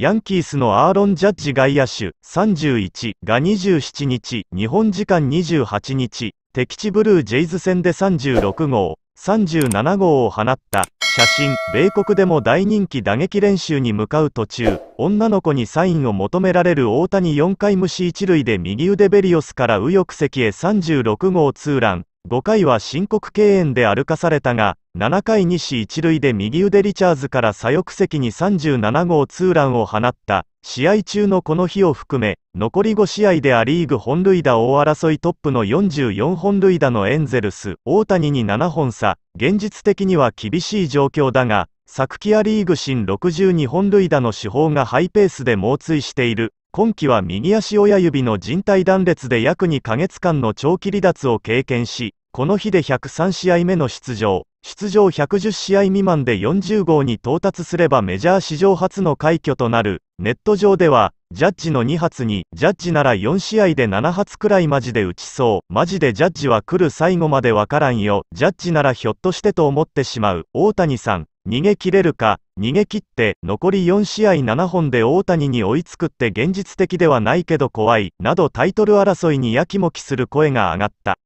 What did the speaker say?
ヤンキースのアーロン・ジャッジ外野手31が27日、日本時間28日、敵地ブルージェイズ戦で36号、37号を放った写真、米国でも大人気打撃練習に向かう途中、女の子にサインを求められる大谷4回虫1塁で右腕ベリオスから右翼席へ36号ツーラン、5回は申告敬遠で歩かされたが、7回西一塁で右腕リチャーズから左翼席に37号ツーランを放った、試合中のこの日を含め、残り5試合でア・リーグ本塁打大争いトップの44本塁打のエンゼルス、大谷に7本差、現実的には厳しい状況だが、昨季ア・リーグ新62本塁打の手法がハイペースで猛追している。今季は右足親指の人体断裂で約2ヶ月間の長期離脱を経験し、この日で103試合目の出場、出場110試合未満で40号に到達すればメジャー史上初の快挙となる、ネット上では、ジャッジの2発に、ジャッジなら4試合で7発くらいマジで打ちそう、マジでジャッジは来る最後までわからんよ、ジャッジならひょっとしてと思ってしまう、大谷さん、逃げ切れるか、逃げ切って、残り4試合7本で大谷に追いつくって現実的ではないけど怖い、などタイトル争いにやきもきする声が上がった。